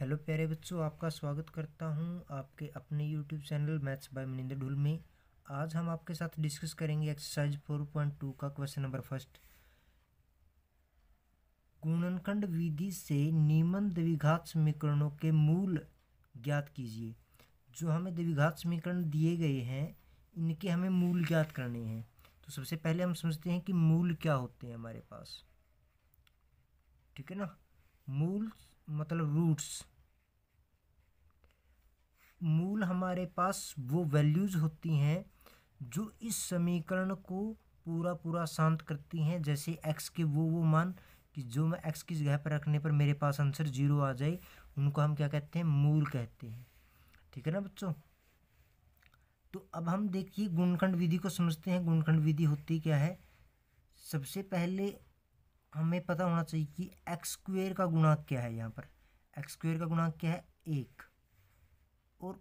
hello प्यारे बच्चों आपका स्वागत करता हूं आपके अपने YouTube channel maths by Maninder Dhull में आज हम आपके साथ डिस्कस करेंगे एक्सरसाइज फोर पॉइंट टू का क्वेश्चन नंबर फर्स्ट गुणनखंड विधि से नीमन द्विघात समीकरणों के मूल ज्ञात कीजिए जो हमें द्विघात समीकरण दिए गए हैं इनके हमें मूल ज्ञात करने हैं तो सबसे पहले हम समझते हैं कि मूल क्या होते हैं हमारे पास ठीक है ना मूल मतलब रूट्स मूल हमारे पास वो वैल्यूज़ होती हैं जो इस समीकरण को पूरा पूरा शांत करती हैं जैसे एक्स के वो वो मान कि जो मैं एक्स की जगह पर रखने पर मेरे पास आंसर जीरो आ जाए उनको हम क्या कहते हैं मूल कहते हैं ठीक है ना बच्चों तो अब हम देखिए गुणखंड विधि को समझते हैं गुणखंड विधि होती क्या है सबसे पहले हमें पता होना चाहिए कि एक्स स्क्वेयर का गुणांक क्या है यहाँ पर एक्स स्क्वेयर का गुणांक क्या है एक और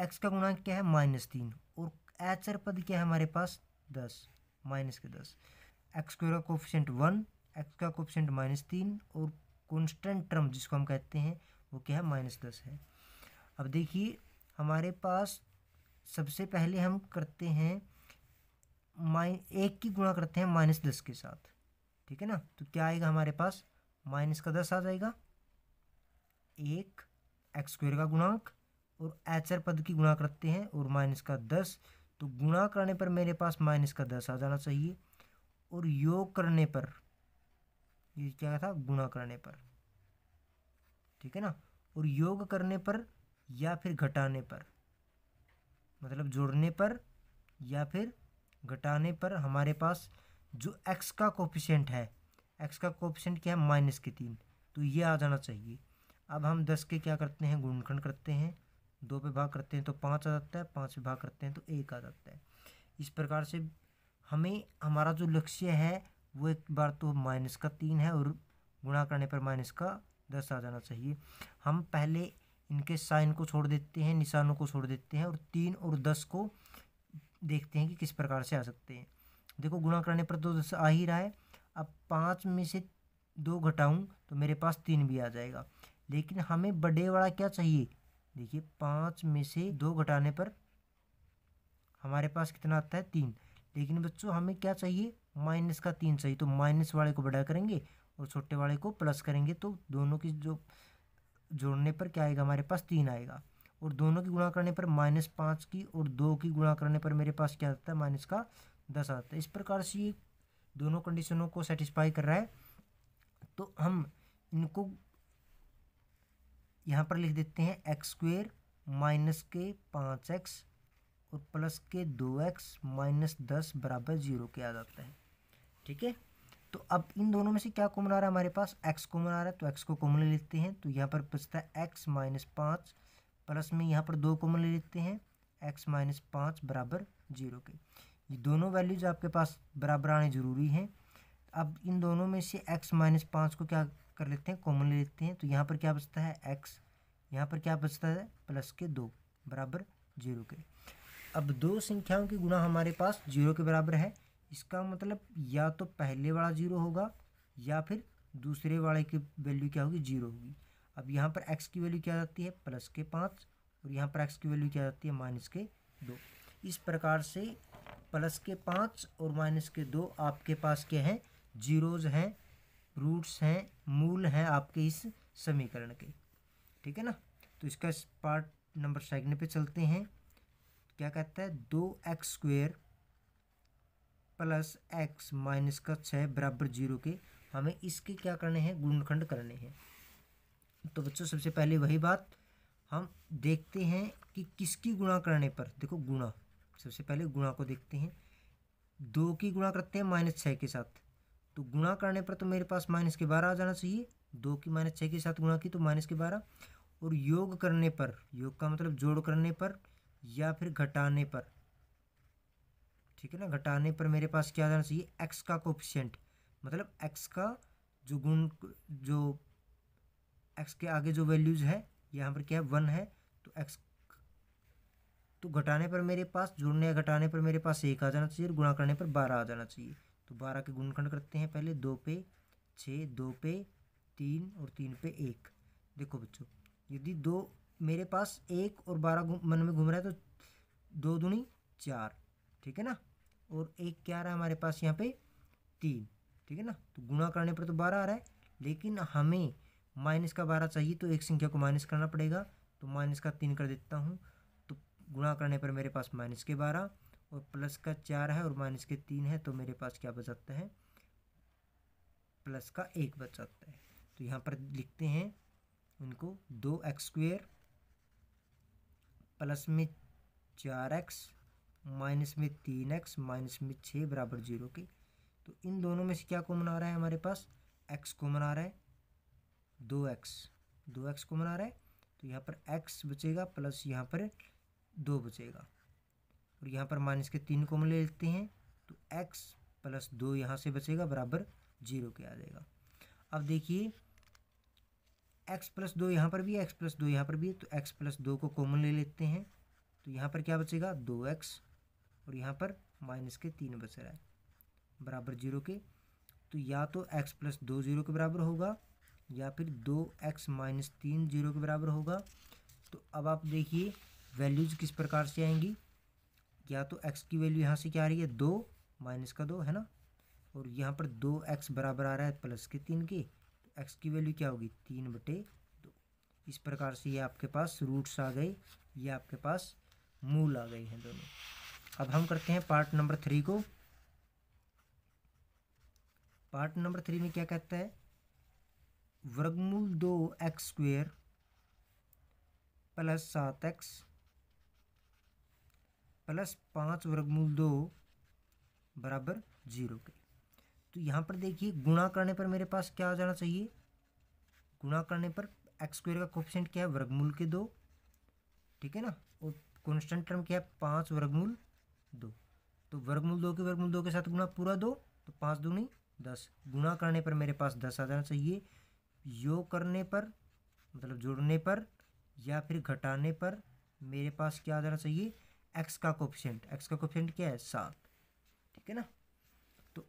एक्स का गुणांक क्या है माइनस तीन और एचर पद क्या है हमारे पास दस माइनस के दस एक्स स्क्वेयर का कोफिशेंट वन एक्स का कोफिशेंट माइनस तीन और कॉन्स्टेंट टर्म जिसको हम कहते हैं वो क्या है माइनस दस है अब देखिए हमारे पास सबसे पहले हम करते हैं माइ एक की गुणा करते हैं माइनस दस के साथ ठीक है ना तो क्या आएगा हमारे पास माइनस का दस आ जाएगा एक एक्स स्क्वेयर का गुणांक और एच आर पद की गुणा करते हैं और माइनस का दस तो गुणा करने पर मेरे पास माइनस का दस आ जाना चाहिए और योग करने पर ये क्या था गुणा करने पर ठीक है ना और योग करने पर या फिर घटाने पर मतलब जोड़ने पर या फिर घटाने पर हमारे पास जो एक्स का कोफिशेंट है एक्स का कोफिशेंट क्या है माइनस के तीन तो ये आ जाना चाहिए अब हम दस के क्या करते हैं गुणखंड करते हैं दो पे भाग करते हैं तो पाँच आ जाता है पाँच पे भाग करते हैं तो एक आ जाता है इस प्रकार से हमें हमारा जो लक्ष्य है वो एक बार तो माइनस का तीन है और गुणा करने पर माइनस का दस आ जाना चाहिए हम पहले इनके साइन को छोड़ देते हैं निशानों को छोड़ देते हैं और तीन और दस को देखते हैं कि किस प्रकार से आ सकते हैं देखो गुणा करने पर तो दस आ ही रहा है अब पाँच में से दो घटाऊँ तो मेरे पास तीन भी आ जाएगा लेकिन हमें बड़े वाला क्या चाहिए देखिए पाँच में से दो घटाने पर हमारे पास कितना आता है तीन लेकिन बच्चों हमें क्या चाहिए माइनस का तीन चाहिए तो माइनस वाले को बड़ा करेंगे और छोटे वाले को प्लस करेंगे तो दोनों की जो जोड़ने पर क्या आएगा हमारे पास तीन आएगा और दोनों की गुणा करने पर माइनस पाँच की और दो की गुणा करने पर मेरे पास क्या आता है माइनस का दस आ है तो इस प्रकार से ये दोनों कंडीशनों को सेटिस्फाई कर रहा है तो हम इनको यहाँ पर लिख देते हैं एक्स स्क्वेयर माइनस के पाँच एक्स और प्लस के दो एक्स माइनस दस बराबर जीरो के आ जाता है ठीक है तो अब इन दोनों में से क्या कॉमन आ रहा है हमारे पास एक्स कॉमन आ रहा है तो एक्स को कॉमन ले लेते हैं तो यहाँ पर बचता है एक्स माइनस पाँच प्लस में यहाँ पर दो कॉमन ले लेते हैं एक्स माइनस पाँच बराबर जीरो के ये दोनों वैल्यूज आपके पास बराबर आने ज़रूरी हैं अब इन दोनों में से एक्स माइनस पाँच को क्या कर लेते हैं कॉमन ले लेते हैं तो यहाँ पर क्या बचता है एक्स यहाँ पर क्या बचता है प्लस के दो बराबर जीरो के अब दो संख्याओं की गुणा हमारे पास जीरो के बराबर है इसका मतलब या तो पहले वाला जीरो होगा या फिर दूसरे वाले की वैल्यू क्या होगी जीरो होगी अब यहाँ पर एक्स की वैल्यू क्या जाती है प्लस के पाँच और यहाँ पर एक्स की वैल्यू क्या जाती है माइनस के दो इस प्रकार से प्लस के पाँच और माइनस के दो आपके पास क्या हैं जीरोज़ हैं रूट्स हैं मूल हैं आपके इस समीकरण के ठीक है ना तो इसका इस पार्ट नंबर सेकंड पे चलते हैं क्या कहता है दो x square plus x minus का छः बराबर जीरो के हमें इसके क्या करने हैं गुणखंड करने हैं तो बच्चों सबसे पहले वही बात हम देखते हैं कि किसकी गुणा करने पर देखो गुणा सबसे पहले गुणा को देखते हैं दो की गुणा करते हैं माइनस छः के साथ तो गुणा करने पर तो मेरे पास माइनस के बारह आ जाना चाहिए दो की माइनस छः के साथ गुणा की तो माइनस के बारह और योग करने पर योग का मतलब जोड़ करने पर या फिर घटाने पर ठीक है ना घटाने पर मेरे पास क्या आ जाना चाहिए एक्स का कोफिशेंट मतलब एक्स का जो गुण जो एक्स के आगे जो वैल्यूज़ है यहाँ पर क्या है वन है तो एक्स तो घटाने पर मेरे पास जुड़ने या घटाने पर मेरे पास एक आ जाना चाहिए और गुणा करने पर बारह आ जाना चाहिए तो बारह के गुणखंड करते हैं पहले दो पे छः दो पे तीन और तीन पे एक देखो बच्चों यदि दो मेरे पास एक और बारह मन में घूम रहा है तो दो दुनी चार ठीक है ना और एक क्या आ रहा है हमारे पास यहाँ पे तीन ठीक है ना तो गुणा करने पर तो बारह आ रहा है लेकिन हमें माइनस का बारह चाहिए तो एक संख्या को माइनस करना पड़ेगा तो माइनस का तीन कर देता हूँ गुणा करने पर मेरे पास माइनस के बारह और प्लस का चार है और माइनस के तीन है तो मेरे पास क्या बच जाता है प्लस का एक बच जाता है तो यहाँ पर लिखते हैं उनको दो एक्स स्क्वेयर प्लस में चार एक्स माइनस में तीन एक्स माइनस में छः बराबर जीरो के तो इन दोनों में से क्या कॉमन आ रहा है हमारे पास एक्स कॉमन आ रहा है दो एक्स दो एक्स कॉमन आ रहा है तो यहाँ पर एक्स बचेगा प्लस यहाँ पर दो बचेगा और यहाँ पर माइनस के तीन को ले लेते हैं तो एक्स प्लस दो यहाँ से बचेगा बराबर जीरो के आ जाएगा अब देखिए एक्स प्लस दो यहाँ पर भी एक्स प्लस दो यहाँ पर भी तो एक्स प्लस दो को कॉमन ले लेते हैं तो यहाँ पर क्या बचेगा दो एक्स और यहाँ पर माइनस के तीन बच रहा है बराबर जीरो के तो या तो एक्स प्लस दो जीरो के बराबर होगा या फिर दो एक्स माइनस तीन जीरो के बराबर होगा तो अब आप देखिए वैल्यूज़ किस प्रकार से आएंगी या तो एक्स की वैल्यू यहाँ से क्या आ रही है दो माइनस का दो है ना और यहाँ पर दो एक्स बराबर आ रहा है प्लस के तीन के तो एक्स की वैल्यू क्या होगी तीन बटे दो इस प्रकार से ये आपके पास रूट्स आ गए ये आपके पास मूल आ गए हैं दोनों अब हम करते हैं पार्ट नंबर थ्री को पार्ट नंबर थ्री में क्या कहता है वर्गमूल दो एक्स स्क्वेयर प्लस सात एक्स प्लस पाँच वर्गमूल दो बराबर जीरो के तो यहाँ पर देखिए गुणा करने पर मेरे पास क्या आ जाना चाहिए गुणा करने पर एक्स स्क्वेयर का कोफिशेंट क्या है वर्गमूल के दो ठीक है ना और कॉन्स्टेंट टर्म क्या है पाँच वर्गमूल दो तो वर्गमूल दो के वर्गमूल दो के साथ गुणा पूरा दो तो पाँच दो नहीं दस गुणा करने पर मेरे पास दस आ जाना चाहिए योग करने पर मतलब जोड़ने पर या फिर घटाने पर मेरे पास क्या आ जाना चाहिए एक्स का कोफिशेंट एक्स का कोफिशेंट क्या है सात ठीक है ना तो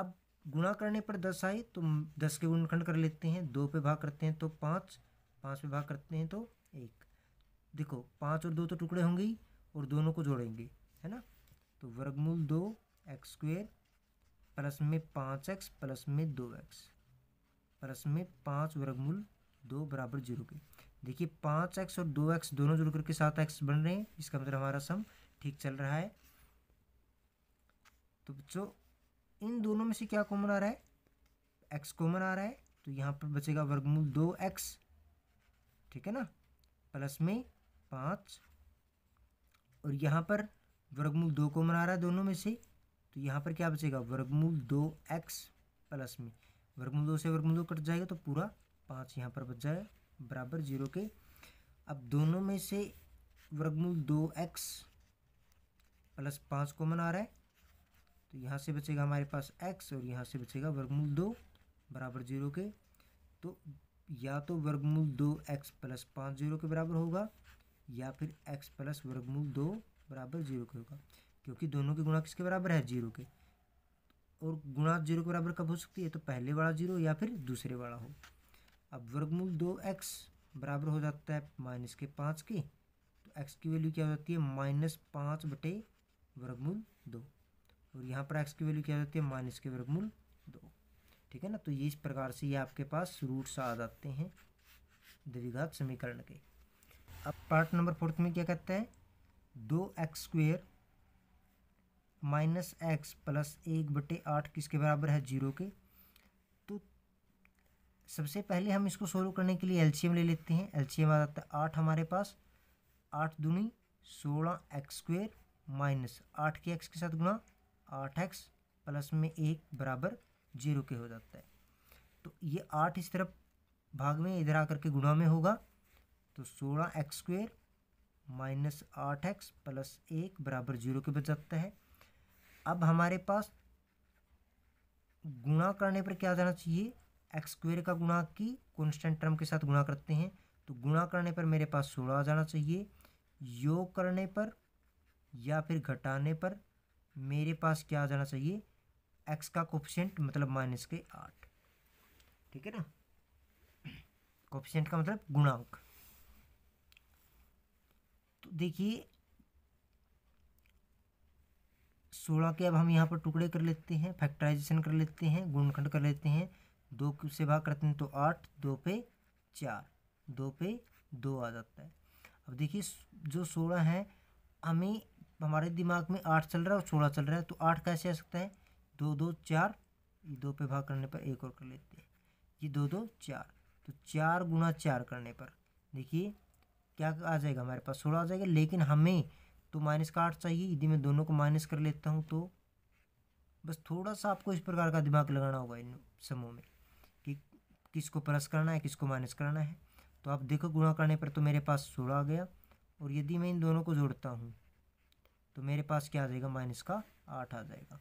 अब गुणा करने पर दस आई तो दस के गुणखंड कर लेते हैं दो पे भाग करते हैं तो पाँच पाँच पे भाग करते हैं तो एक देखो पाँच और दो तो टुकड़े होंगे ही और दोनों को जोड़ेंगे है ना तो वर्गमूल दो एक्स स्क्वेयर प्लस में पाँच एक्स प्लस में दो एक्स प्लस में पाँच वर्गमूल दो बराबर जीरो के देखिए पाँच एक्स और दो एक्स दोनों जुड़कर के सात एक्स बन रहे हैं इसका मतलब हमारा सम ठीक चल रहा है तो बच्चों इन दोनों में से क्या कॉमन आ रहा है एक्स कॉमन आ रहा है तो यहाँ पर बचेगा वर्गमूल दो एक्स ठीक है ना प्लस में पाँच और यहाँ पर वर्गमूल दो कॉमन आ रहा है दोनों में से तो यहाँ पर क्या बचेगा वर्गमूल दो एक्स प्लस में वर्गमूल दो से वर्गमूल दो कट जाएगा तो पूरा पाँच यहाँ पर बच जाएगा बराबर जीरो के अब दोनों में से वर्गमूल दो एक्स प्लस पाँच कॉमन आ रहा है तो यहाँ से बचेगा हमारे पास एक्स और यहाँ से बचेगा वर्गमूल दो बराबर जीरो के तो या तो वर्गमूल दो एक्स प्लस पाँच जीरो के बराबर होगा या फिर एक्स प्लस वर्गमूल दो बराबर जीरो के होगा क्योंकि दोनों के गुणा किसके बराबर है जीरो के और गुणा जीरो के बराबर कब हो सकती है तो पहले वाला जीरो या फिर दूसरे वाला हो अब वर्गमूल दो एक्स बराबर हो जाता है माइनस के पाँच के तो एक्स की वैल्यू क्या हो जाती है माइनस पाँच बटे वर्गमूल दो और यहाँ पर एक्स की वैल्यू क्या हो जाती है माइनस के वर्गमूल दो ठीक है ना तो ये इस प्रकार से ये आपके पास रूट्स आ जाते हैं द्विघात समीकरण के अब पार्ट नंबर फोर्थ में क्या कहता है दो x square minus x plus एक बटे आठ किसके बराबर है जीरो के सबसे पहले हम इसको सोल्व करने के लिए एलसीएम ले लेते हैं एलसीएम आ जाता है आठ हमारे पास आठ दूनी सोलह एक्स स्क्वेयर माइनस आठ के एक्स के साथ गुणा आठ एक्स प्लस में एक बराबर जीरो के हो जाता है तो ये आठ इस तरफ भाग में इधर आकर के गुणा में होगा तो सोलह एक्स स्क्वेयर माइनस आठ एक्स प्लस एक बराबर जीरो के बच जाता है अब हमारे पास गुणा करने पर क्या जाना चाहिए एक्स स्क्वेयर का गुणा की कॉन्स्टेंट टर्म के साथ गुणा करते हैं तो गुणा करने पर मेरे पास सोलह आ जाना चाहिए योग करने पर या फिर घटाने पर मेरे पास क्या आ जाना चाहिए एक्स का कोफिशेंट मतलब माइनस के आठ ठीक है ना कोफिशेंट का मतलब गुणांक तो देखिए सोलह के अब हम यहाँ पर टुकड़े कर लेते हैं फैक्टराइजेशन कर लेते हैं गुणखंड कर लेते हैं दो क्यूब से भाग करते हैं तो आठ दो पे चार दो पे दो आ जाता है अब देखिए जो सोलह है हमें हमारे दिमाग में आठ चल रहा है और सोलह चल रहा है तो आठ कैसे आ सकता है दो दो चार दो पे भाग करने पर एक और कर लेते हैं ये दो दो चार तो चार गुना चार करने पर देखिए क्या आ जाएगा हमारे पास सोलह आ जाएगा लेकिन हमें तो माइनस का आठ चाहिए यदि मैं दोनों को माइनस कर लेता हूँ तो बस थोड़ा सा आपको इस प्रकार का दिमाग लगाना होगा इन समूह में किसको प्लस करना है किसको माइनस करना है तो आप देखो गुणा करने पर तो मेरे पास सोलह आ गया और यदि मैं इन दोनों को जोड़ता हूँ तो मेरे पास क्या आ जाएगा माइनस का आठ आ जाएगा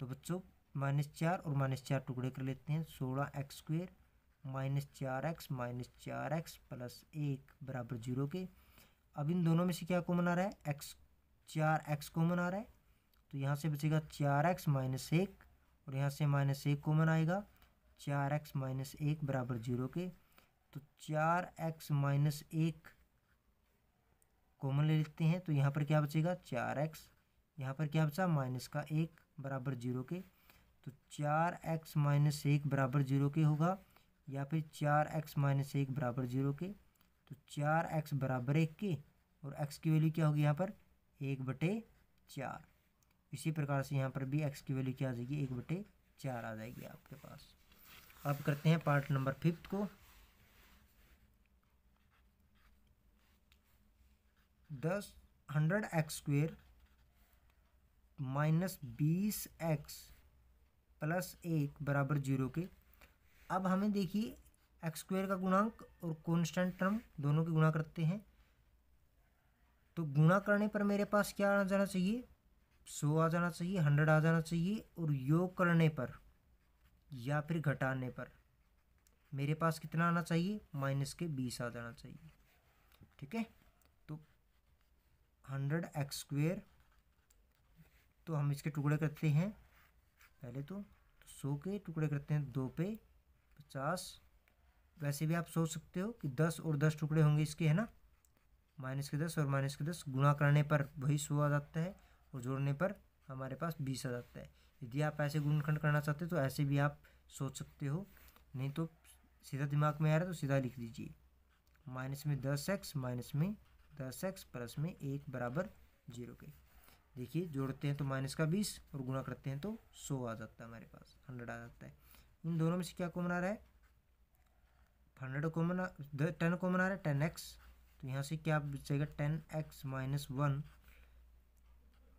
तो बच्चों माइनस चार और माइनस चार टुकड़े कर लेते हैं सोलह एक्स स्क्वेयर माइनस चार एक्स माइनस चार एक्स प्लस एक बराबर जीरो के अब इन दोनों में से क्या कॉमन आ रहा है एक्स चार एक्स कॉमन आ रहा है तो यहाँ से बचेगा चार एक्स माइनस एक और यहाँ से माइनस एक कॉमन आएगा चार एक्स माइनस एक बराबर जीरो के तो चार एक्स माइनस एक कॉमन ले लेते हैं तो यहाँ पर क्या बचेगा चार एक्स यहाँ पर क्या बचा माइनस का एक बराबर जीरो के तो चार एक्स माइनस एक बराबर जीरो के होगा या फिर चार एक्स माइनस एक बराबर जीरो के तो चार एक्स बराबर एक के और एक्स की वैल्यू क्या होगी यहाँ पर एक बटे चार इसी प्रकार से यहाँ पर भी एक्स की वैल्यू क्या आ जाएगी एक बटे चार आ जाएगी आपके पास अब करते हैं पार्ट नंबर फिफ्थ को दस हंड्रेड एक्स स्क्वेयर माइनस बीस एक्स प्लस एक बराबर जीरो के अब हमें देखिए एक्स स्क्वेयर का गुणांक और कॉन्स्टेंट टर्म दोनों के गुणा करते हैं तो गुणा करने पर मेरे पास क्या आ जाना चाहिए सौ आ जाना चाहिए हंड्रेड आ जाना चाहिए और योग करने पर या फिर घटाने पर मेरे पास कितना आना चाहिए माइनस के बीस आ जाना चाहिए ठीक है तो हंड्रेड एक्स स्क्वेयर तो हम इसके टुकड़े करते हैं पहले तो, तो सौ के टुकड़े करते हैं दो पे पचास वैसे भी आप सोच सकते हो कि दस और दस टुकड़े होंगे इसके है ना माइनस के दस और माइनस के दस गुणा करने पर वही सौ आ जाता है और जोड़ने पर हमारे पास बीस आ जाता है यदि आप ऐसे गुणखंड करना चाहते हो तो ऐसे भी आप सोच सकते हो नहीं तो सीधा दिमाग में आ रहा है तो सीधा लिख दीजिए माइनस में दस एक्स माइनस में दस एक्स प्लस में एक बराबर जीरो के देखिए जोड़ते हैं तो माइनस का बीस और गुणा करते हैं तो सौ आ जाता है हमारे पास हंड्रेड आ जाता है इन दोनों में से क्या कॉमन आ रहा है हंड्रेड कॉमन टेन कॉमन आ रहा है टेन एक्स तो यहाँ से क्या बचेगा ten x minus one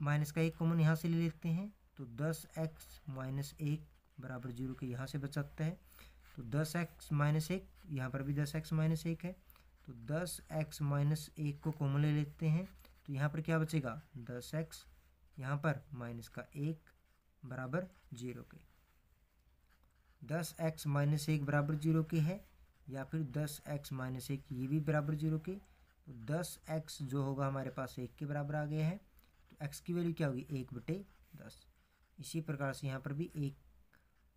minus का एक कॉमन यहाँ से ले लेते हैं तो दस एक्स माइनस एक बराबर जीरो के यहाँ से बच सकते हैं तो दस एक्स माइनस एक यहाँ पर भी दस एक्स माइनस एक है तो दस एक्स माइनस एक को कॉमन ले लेते हैं तो यहाँ पर क्या बचेगा दस एक्स यहाँ पर माइनस का एक बराबर जीरो के दस एक्स माइनस एक बराबर जीरो के है या फिर दस एक्स माइनस एक ये भी बराबर जीरो के तो दस एक्स जो होगा हमारे पास एक के बराबर आ गया है तो एक्स की वैल्यू क्या होगी एक बटे दस इसी प्रकार से यहाँ पर भी एक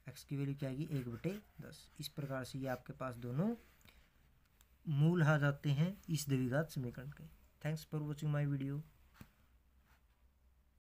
एक्स की वैल्यू क्या आएगी एक बटे दस इस प्रकार से ये आपके पास दोनों मूल आ जाते हैं इस द्विघात समीकरण के thanks for watching my video